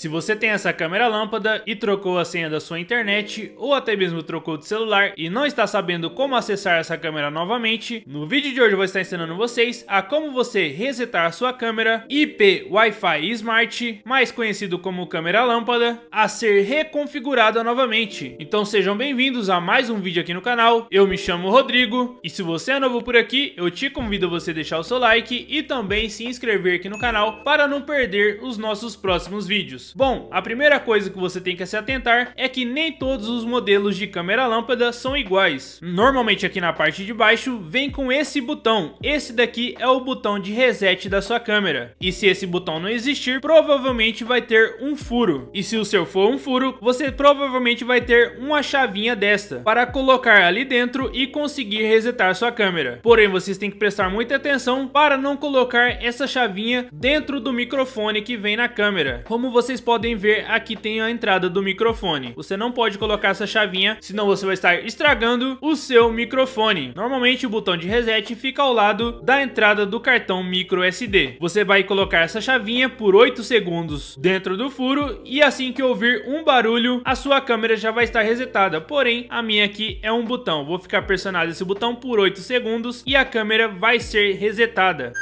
Se você tem essa câmera lâmpada e trocou a senha da sua internet ou até mesmo trocou de celular e não está sabendo como acessar essa câmera novamente, no vídeo de hoje eu vou estar ensinando vocês a como você resetar a sua câmera IP Wi-Fi Smart, mais conhecido como câmera lâmpada, a ser reconfigurada novamente. Então sejam bem-vindos a mais um vídeo aqui no canal, eu me chamo Rodrigo e se você é novo por aqui, eu te convido a você deixar o seu like e também se inscrever aqui no canal para não perder os nossos próximos vídeos isso? Bom, a primeira coisa que você tem que se atentar é que nem todos os modelos de câmera lâmpada são iguais. Normalmente aqui na parte de baixo vem com esse botão. Esse daqui é o botão de reset da sua câmera. E se esse botão não existir, provavelmente vai ter um furo. E se o seu for um furo, você provavelmente vai ter uma chavinha desta para colocar ali dentro e conseguir resetar sua câmera. Porém, vocês têm que prestar muita atenção para não colocar essa chavinha dentro do microfone que vem na câmera. Como vocês vocês podem ver, aqui tem a entrada do microfone. Você não pode colocar essa chavinha, senão você vai estar estragando o seu microfone. Normalmente o botão de reset fica ao lado da entrada do cartão micro SD. Você vai colocar essa chavinha por 8 segundos dentro do furo e assim que ouvir um barulho, a sua câmera já vai estar resetada. Porém, a minha aqui é um botão. Vou ficar pressionado esse botão por 8 segundos e a câmera vai ser resetada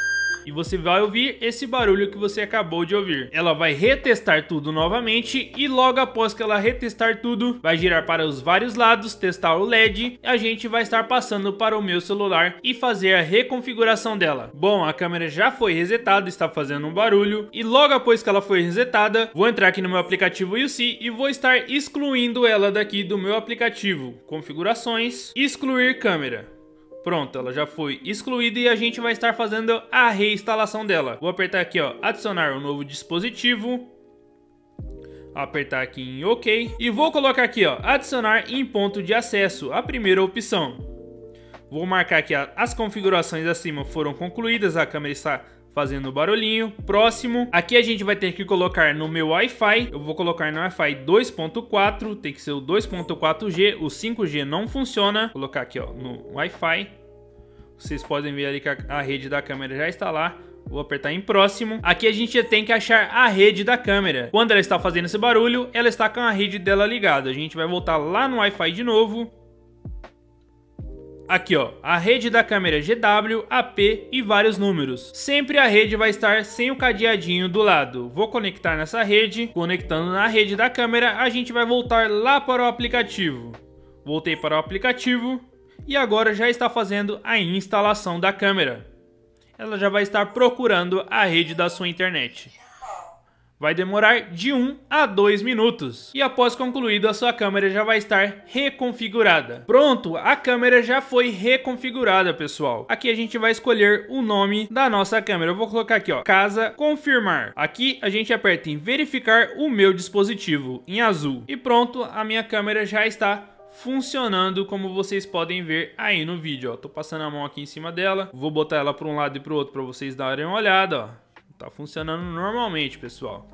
e você vai ouvir esse barulho que você acabou de ouvir. Ela vai retestar tudo novamente e logo após que ela retestar tudo, vai girar para os vários lados, testar o LED, a gente vai estar passando para o meu celular e fazer a reconfiguração dela. Bom, a câmera já foi resetada, está fazendo um barulho e logo após que ela foi resetada, vou entrar aqui no meu aplicativo UC e vou estar excluindo ela daqui do meu aplicativo. Configurações, excluir câmera. Pronto, ela já foi excluída e a gente vai estar fazendo a reinstalação dela. Vou apertar aqui, ó, adicionar um novo dispositivo. Apertar aqui em OK. E vou colocar aqui, ó, adicionar em ponto de acesso, a primeira opção. Vou marcar aqui as configurações acima foram concluídas, a câmera está fazendo barulhinho. Próximo, aqui a gente vai ter que colocar no meu Wi-Fi, eu vou colocar no Wi-Fi 2.4, tem que ser o 2.4G, o 5G não funciona. Vou colocar aqui ó, no Wi-Fi, vocês podem ver ali que a rede da câmera já está lá. Vou apertar em próximo. Aqui a gente tem que achar a rede da câmera. Quando ela está fazendo esse barulho, ela está com a rede dela ligada. A gente vai voltar lá no Wi-Fi de novo. Aqui ó, a rede da câmera GW, AP e vários números. Sempre a rede vai estar sem o cadeadinho do lado. Vou conectar nessa rede, conectando na rede da câmera, a gente vai voltar lá para o aplicativo. Voltei para o aplicativo e agora já está fazendo a instalação da câmera. Ela já vai estar procurando a rede da sua internet. Vai demorar de 1 a 2 minutos. E após concluído, a sua câmera já vai estar reconfigurada. Pronto, a câmera já foi reconfigurada, pessoal. Aqui a gente vai escolher o nome da nossa câmera. Eu vou colocar aqui, ó, casa confirmar. Aqui a gente aperta em verificar o meu dispositivo, em azul. E pronto, a minha câmera já está funcionando como vocês podem ver aí no vídeo, ó. Tô passando a mão aqui em cima dela, vou botar ela para um lado e para o outro para vocês darem uma olhada, ó. Tá funcionando normalmente, pessoal.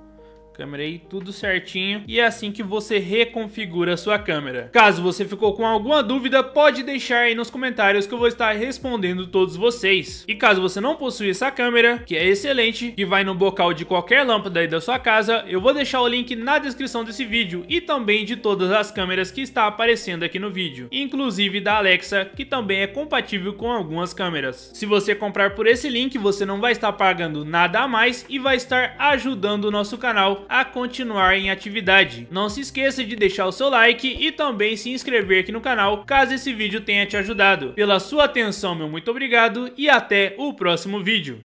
Câmera aí tudo certinho e é assim que você reconfigura a sua câmera. Caso você ficou com alguma dúvida, pode deixar aí nos comentários que eu vou estar respondendo todos vocês. E caso você não possui essa câmera, que é excelente, que vai no bocal de qualquer lâmpada aí da sua casa, eu vou deixar o link na descrição desse vídeo e também de todas as câmeras que está aparecendo aqui no vídeo, inclusive da Alexa, que também é compatível com algumas câmeras. Se você comprar por esse link, você não vai estar pagando nada a mais e vai estar ajudando o nosso canal a continuar em atividade. Não se esqueça de deixar o seu like e também se inscrever aqui no canal caso esse vídeo tenha te ajudado. Pela sua atenção, meu muito obrigado e até o próximo vídeo.